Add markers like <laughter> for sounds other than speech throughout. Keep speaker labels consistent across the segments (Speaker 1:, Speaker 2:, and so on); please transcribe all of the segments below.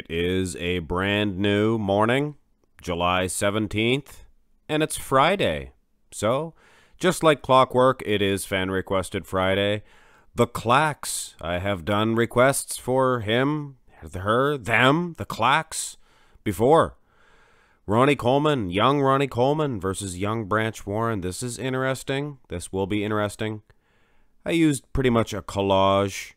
Speaker 1: It is a brand new morning, July 17th, and it's Friday. So, just like clockwork, it is Fan Requested Friday. The Clacks. I have done requests for him, her, them, the Clacks, before. Ronnie Coleman, young Ronnie Coleman versus young Branch Warren. This is interesting. This will be interesting. I used pretty much a collage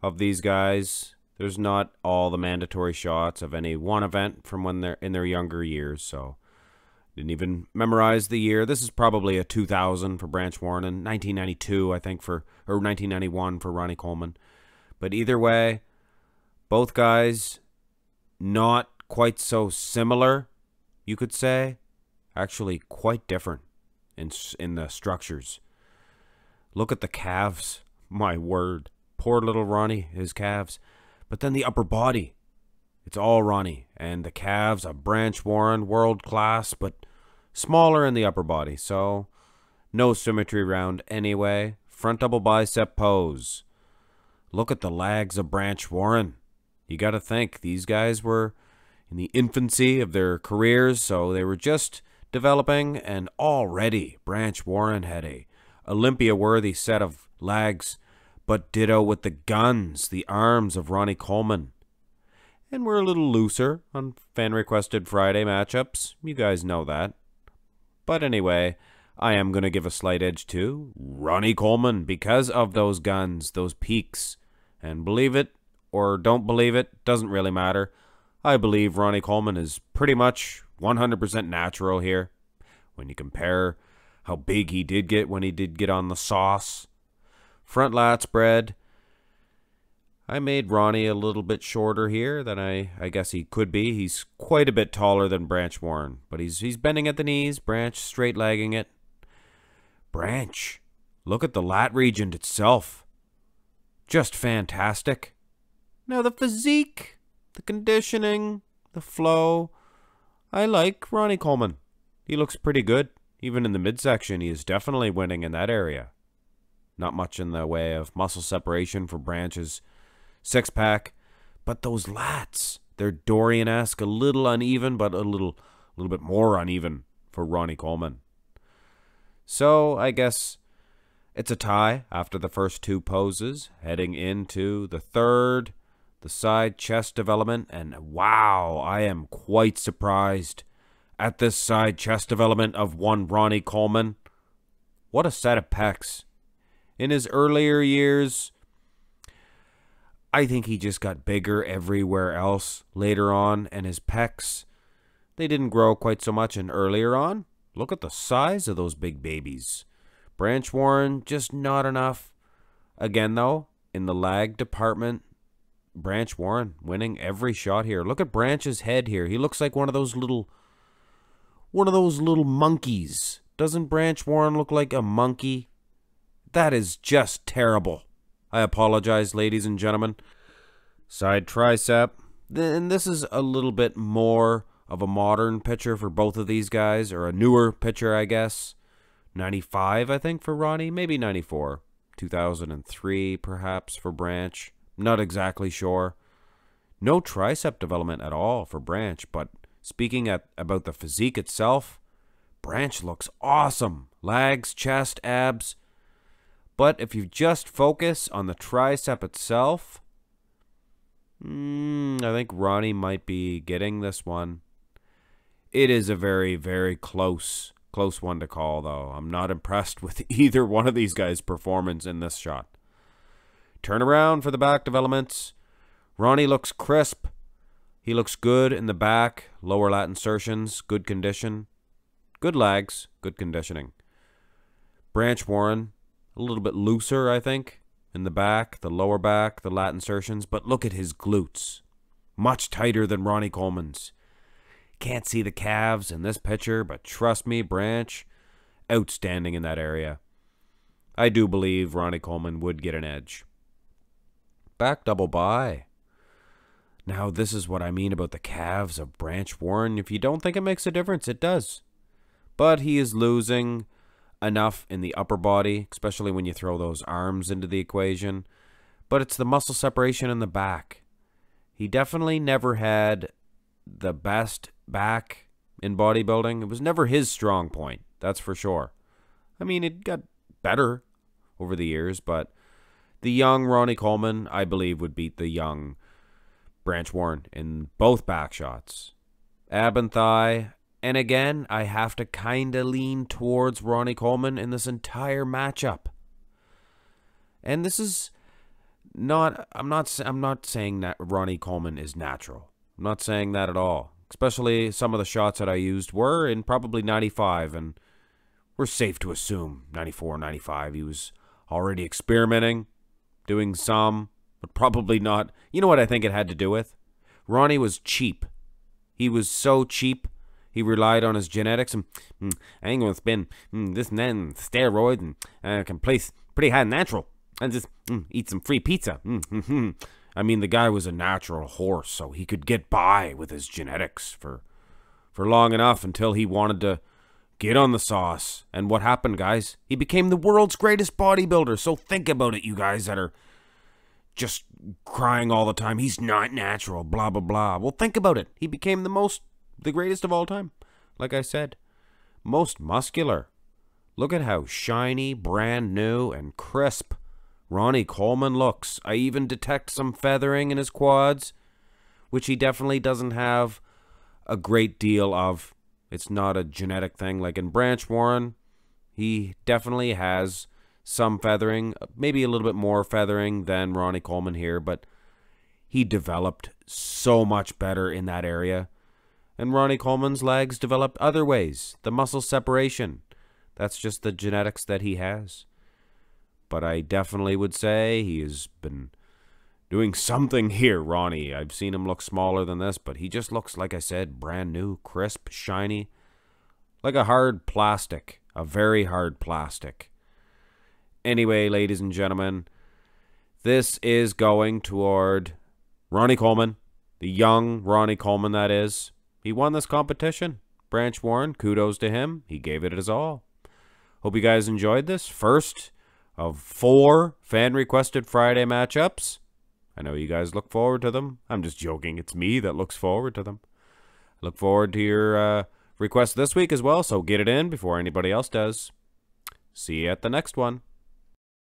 Speaker 1: of these guys there's not all the mandatory shots of any one event from when they're in their younger years, so didn't even memorize the year. This is probably a 2000 for Branch Warren and 1992, I think, for or 1991 for Ronnie Coleman. But either way, both guys not quite so similar, you could say. Actually, quite different in in the structures. Look at the calves. My word, poor little Ronnie, his calves. But then the upper body. It's all Ronnie, and the calves a Branch Warren, world class, but smaller in the upper body, so no symmetry round anyway. Front double bicep pose. Look at the lags of Branch Warren. You gotta think, these guys were in the infancy of their careers, so they were just developing, and already Branch Warren had a Olympia-worthy set of lags but ditto with the guns, the arms of Ronnie Coleman. And we're a little looser on fan requested Friday matchups. You guys know that. But anyway, I am going to give a slight edge to Ronnie Coleman because of those guns, those peaks. And believe it or don't believe it, doesn't really matter. I believe Ronnie Coleman is pretty much 100% natural here. When you compare how big he did get when he did get on the sauce front lat spread. I made Ronnie a little bit shorter here than I, I guess he could be. He's quite a bit taller than Branch Warren, but he's, he's bending at the knees, Branch straight legging it. Branch, look at the lat region itself. Just fantastic. Now the physique, the conditioning, the flow. I like Ronnie Coleman. He looks pretty good. Even in the midsection, he is definitely winning in that area. Not much in the way of muscle separation for branches, six pack, but those lats, they're Dorian esque, a little uneven, but a little, a little bit more uneven for Ronnie Coleman. So I guess it's a tie after the first two poses, heading into the third, the side chest development, and wow, I am quite surprised at this side chest development of one Ronnie Coleman. What a set of pecs in his earlier years. I think he just got bigger everywhere else later on, and his pecs, they didn't grow quite so much. And earlier on, look at the size of those big babies. Branch Warren, just not enough. Again, though, in the lag department, Branch Warren winning every shot here. Look at Branch's head here. He looks like one of those little, one of those little monkeys. Doesn't Branch Warren look like a monkey? That is just terrible. I apologize, ladies and gentlemen. Side tricep. Then this is a little bit more of a modern pitcher for both of these guys, or a newer pitcher, I guess. 95, I think, for Ronnie. Maybe 94. 2003, perhaps, for Branch. Not exactly sure. No tricep development at all for Branch, but speaking at, about the physique itself, Branch looks awesome. Legs, chest, abs, but if you just focus on the tricep itself, mm, I think Ronnie might be getting this one. It is a very, very close, close one to call, though. I'm not impressed <laughs> with either one of these guys' performance in this shot. Turn around for the back developments. Ronnie looks crisp. He looks good in the back, lower lat insertions, good condition. Good legs, good conditioning. Branch Warren, a little bit looser, I think, in the back, the lower back, the lat insertions. But look at his glutes. Much tighter than Ronnie Coleman's. Can't see the calves in this picture, but trust me, Branch, outstanding in that area. I do believe Ronnie Coleman would get an edge. Back double by. Now, this is what I mean about the calves of Branch Warren. If you don't think it makes a difference, it does. But he is losing enough in the upper body, especially when you throw those arms into the equation, but it's the muscle separation in the back. He definitely never had the best back in bodybuilding. It was never his strong point, that's for sure. I mean, it got better over the years, but the young Ronnie Coleman, I believe, would beat the young Branch Warren in both back shots. Ab and thigh, and again, I have to kinda lean towards Ronnie Coleman in this entire matchup. And this is not I'm not I'm not saying that Ronnie Coleman is natural. I'm not saying that at all. Especially some of the shots that I used were in probably 95 and we're safe to assume 94 95 he was already experimenting, doing some, but probably not. You know what I think it had to do with? Ronnie was cheap. He was so cheap he relied on his genetics and mm, I ain't gonna mm, this and that and and uh, can place pretty high natural and just mm, eat some free pizza. Hmm, hmm, -hmm. I mean, the guy was a natural horse, so he could get by with his genetics for for long enough until he wanted to get on the sauce. And what happened, guys? He became the world's greatest bodybuilder. So think about it, you guys that are just crying all the time. He's not natural, blah, blah, blah. Well, think about it. He became the most the greatest of all time. Like I said, most muscular. Look at how shiny, brand new, and crisp Ronnie Coleman looks. I even detect some feathering in his quads, which he definitely doesn't have a great deal of. It's not a genetic thing like in Branch Warren. He definitely has some feathering, maybe a little bit more feathering than Ronnie Coleman here, but he developed so much better in that area and Ronnie Coleman's legs developed other ways, the muscle separation. That's just the genetics that he has. But I definitely would say he has been doing something here, Ronnie. I've seen him look smaller than this, but he just looks, like I said, brand new, crisp, shiny, like a hard plastic, a very hard plastic. Anyway, ladies and gentlemen, this is going toward Ronnie Coleman, the young Ronnie Coleman, that is. He won this competition. Branch Warren, kudos to him. He gave it his all. Hope you guys enjoyed this. First of four fan-requested Friday matchups. I know you guys look forward to them. I'm just joking. It's me that looks forward to them. Look forward to your uh, this week as well, so get it in before anybody else does. See you at the next one.